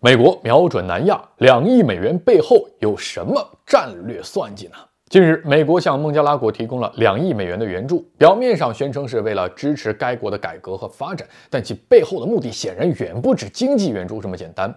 美国瞄准南亚，两亿美元背后有什么战略算计呢？近日，美国向孟加拉国提供了两亿美元的援助，表面上宣称是为了支持该国的改革和发展，但其背后的目的显然远不止经济援助这么简单。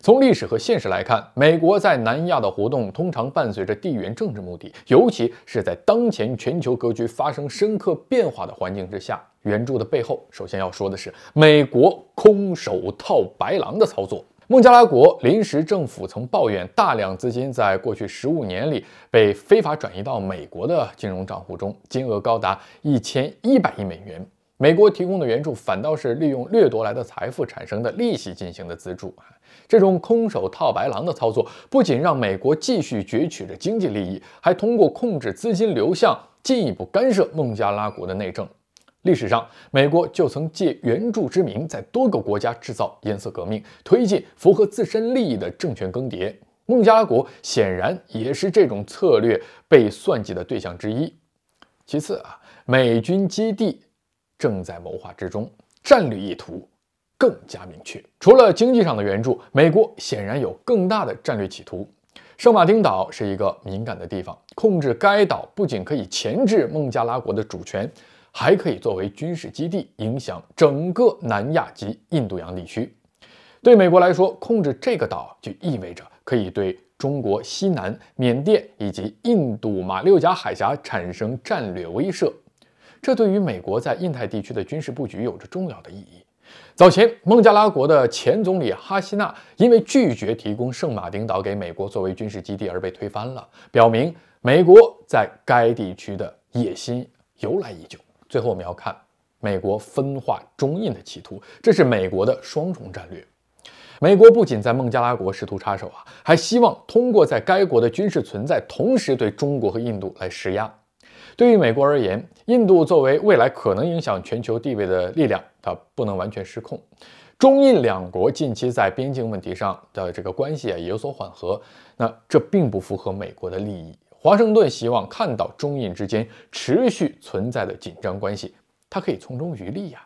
从历史和现实来看，美国在南亚的活动通常伴随着地缘政治目的，尤其是在当前全球格局发生深刻变化的环境之下，援助的背后首先要说的是美国空手套白狼的操作。孟加拉国临时政府曾抱怨，大量资金在过去十五年里被非法转移到美国的金融账户中，金额高达一千一百亿美元。美国提供的援助反倒是利用掠夺来的财富产生的利息进行的资助这种“空手套白狼”的操作，不仅让美国继续攫取着经济利益，还通过控制资金流向，进一步干涉孟加拉国的内政。历史上，美国就曾借援助之名，在多个国家制造颜色革命，推进符合自身利益的政权更迭。孟加拉国显然也是这种策略被算计的对象之一。其次啊，美军基地正在谋划之中，战略意图更加明确。除了经济上的援助，美国显然有更大的战略企图。圣马丁岛是一个敏感的地方，控制该岛不仅可以钳制孟加拉国的主权。还可以作为军事基地，影响整个南亚及印度洋地区。对美国来说，控制这个岛就意味着可以对中国西南、缅甸以及印度马六甲海峡产生战略威慑。这对于美国在印太地区的军事布局有着重要的意义。早前，孟加拉国的前总理哈希娜因为拒绝提供圣马丁岛给美国作为军事基地而被推翻了，表明美国在该地区的野心由来已久。最后，我们要看美国分化中印的企图，这是美国的双重战略。美国不仅在孟加拉国试图插手啊，还希望通过在该国的军事存在，同时对中国和印度来施压。对于美国而言，印度作为未来可能影响全球地位的力量，它不能完全失控。中印两国近期在边境问题上的这个关系啊，也有所缓和。那这并不符合美国的利益。华盛顿希望看到中印之间持续存在的紧张关系，他可以从中渔利呀。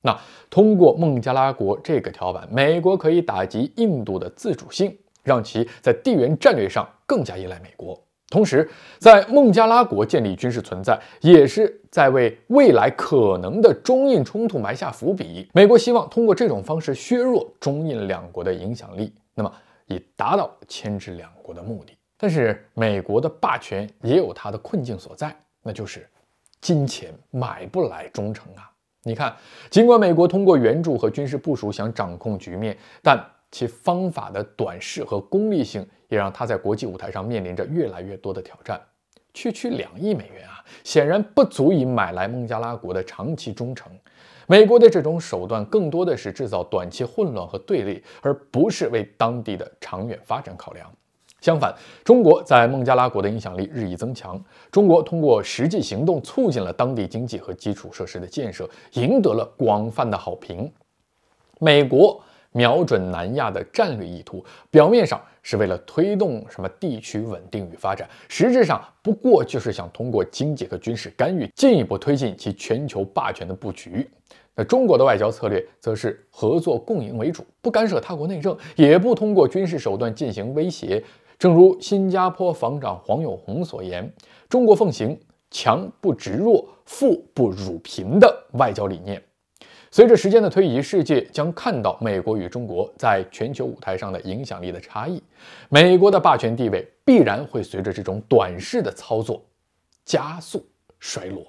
那通过孟加拉国这个跳板，美国可以打击印度的自主性，让其在地缘战略上更加依赖美国。同时，在孟加拉国建立军事存在，也是在为未来可能的中印冲突埋下伏笔。美国希望通过这种方式削弱中印两国的影响力，那么以达到牵制两国的目的。但是美国的霸权也有它的困境所在，那就是金钱买不来忠诚啊！你看，尽管美国通过援助和军事部署想掌控局面，但其方法的短视和功利性也让他在国际舞台上面临着越来越多的挑战。区区两亿美元啊，显然不足以买来孟加拉国的长期忠诚。美国的这种手段更多的是制造短期混乱和对立，而不是为当地的长远发展考量。相反，中国在孟加拉国的影响力日益增强。中国通过实际行动促进了当地经济和基础设施的建设，赢得了广泛的好评。美国瞄准南亚的战略意图，表面上是为了推动什么地区稳定与发展，实质上不过就是想通过经济和军事干预，进一步推进其全球霸权的布局。那中国的外交策略则是合作共赢为主，不干涉他国内政，也不通过军事手段进行威胁。正如新加坡防长黄永红所言，中国奉行“强不执弱，富不辱贫”的外交理念。随着时间的推移，世界将看到美国与中国在全球舞台上的影响力的差异。美国的霸权地位必然会随着这种短视的操作加速衰落。